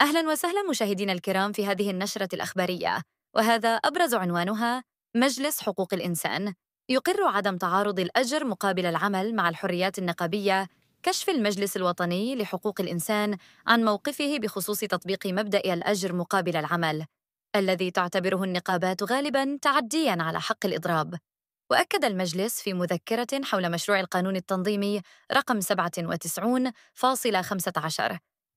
أهلا وسهلا مشاهدينا الكرام في هذه النشرة الأخبارية وهذا أبرز عنوانها مجلس حقوق الإنسان يقر عدم تعارض الأجر مقابل العمل مع الحريات النقابية كشف المجلس الوطني لحقوق الإنسان عن موقفه بخصوص تطبيق مبدأ الأجر مقابل العمل الذي تعتبره النقابات غالبا تعديا على حق الإضراب وأكد المجلس في مذكرة حول مشروع القانون التنظيمي رقم 97.15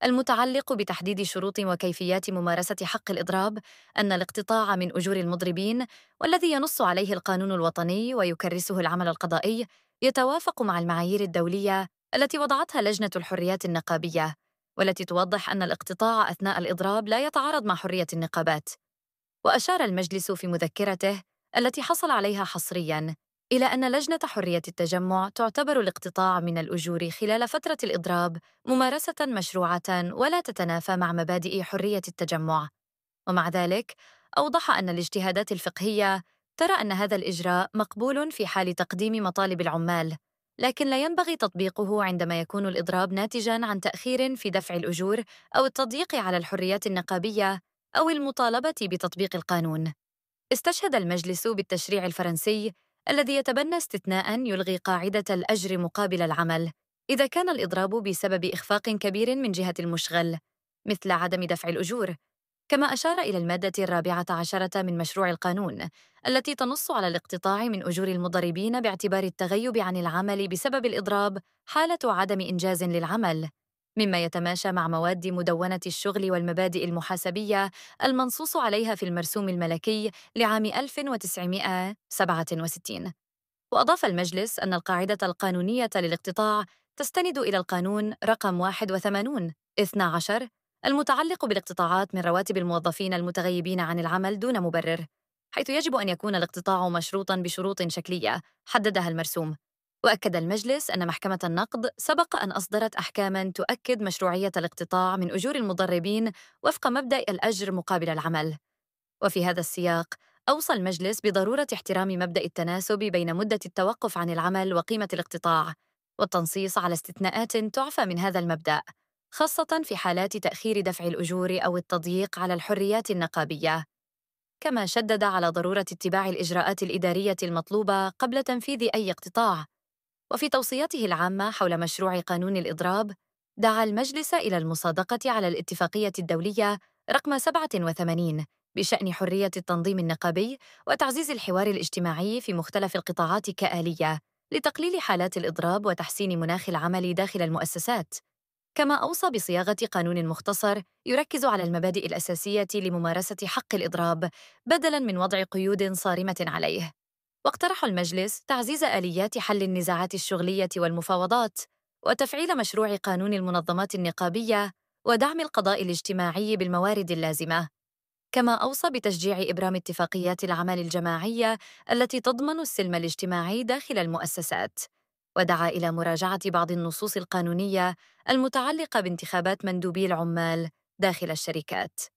المتعلق بتحديد شروط وكيفيات ممارسة حق الإضراب أن الاقتطاع من أجور المضربين والذي ينص عليه القانون الوطني ويكرسه العمل القضائي يتوافق مع المعايير الدولية التي وضعتها لجنة الحريات النقابية والتي توضح أن الاقتطاع أثناء الإضراب لا يتعارض مع حرية النقابات وأشار المجلس في مذكرته التي حصل عليها حصرياً إلى أن لجنة حرية التجمع تعتبر الاقتطاع من الأجور خلال فترة الإضراب ممارسة مشروعة ولا تتنافى مع مبادئ حرية التجمع. ومع ذلك، أوضح أن الاجتهادات الفقهية ترى أن هذا الإجراء مقبول في حال تقديم مطالب العمال، لكن لا ينبغي تطبيقه عندما يكون الإضراب ناتجاً عن تأخير في دفع الأجور أو التضييق على الحريات النقابية أو المطالبة بتطبيق القانون. استشهد المجلس بالتشريع الفرنسي الذي يتبنى استثناء يلغي قاعدة الأجر مقابل العمل إذا كان الإضراب بسبب إخفاق كبير من جهة المشغل مثل عدم دفع الأجور كما أشار إلى المادة الرابعة عشرة من مشروع القانون التي تنص على الاقتطاع من أجور المضربين باعتبار التغيب عن العمل بسبب الإضراب حالة عدم إنجاز للعمل مما يتماشى مع مواد مدونة الشغل والمبادئ المحاسبية المنصوص عليها في المرسوم الملكي لعام 1967 وأضاف المجلس أن القاعدة القانونية للاقتطاع تستند إلى القانون رقم 81 12 المتعلق بالاقتطاعات من رواتب الموظفين المتغيبين عن العمل دون مبرر حيث يجب أن يكون الاقتطاع مشروطاً بشروط شكلية حددها المرسوم وأكد المجلس أن محكمة النقد سبق أن أصدرت أحكاما تؤكد مشروعية الاقتطاع من أجور المدربين وفق مبدأ الأجر مقابل العمل. وفي هذا السياق، أوصى المجلس بضرورة احترام مبدأ التناسب بين مدة التوقف عن العمل وقيمة الاقتطاع، والتنصيص على استثناءات تعفى من هذا المبدأ، خاصة في حالات تأخير دفع الأجور أو التضييق على الحريات النقابية. كما شدد على ضرورة اتباع الإجراءات الإدارية المطلوبة قبل تنفيذ أي اقتطاع، وفي توصياته العامة حول مشروع قانون الإضراب دعا المجلس إلى المصادقة على الاتفاقية الدولية رقم 87 بشأن حرية التنظيم النقابي وتعزيز الحوار الاجتماعي في مختلف القطاعات كآلية لتقليل حالات الإضراب وتحسين مناخ العمل داخل المؤسسات كما أوصى بصياغة قانون مختصر يركز على المبادئ الأساسية لممارسة حق الإضراب بدلاً من وضع قيود صارمة عليه واقترحوا المجلس تعزيز آليات حل النزاعات الشغلية والمفاوضات وتفعيل مشروع قانون المنظمات النقابية ودعم القضاء الاجتماعي بالموارد اللازمة كما أوصى بتشجيع إبرام اتفاقيات العمل الجماعية التي تضمن السلم الاجتماعي داخل المؤسسات ودعا إلى مراجعة بعض النصوص القانونية المتعلقة بانتخابات مندوبي العمال داخل الشركات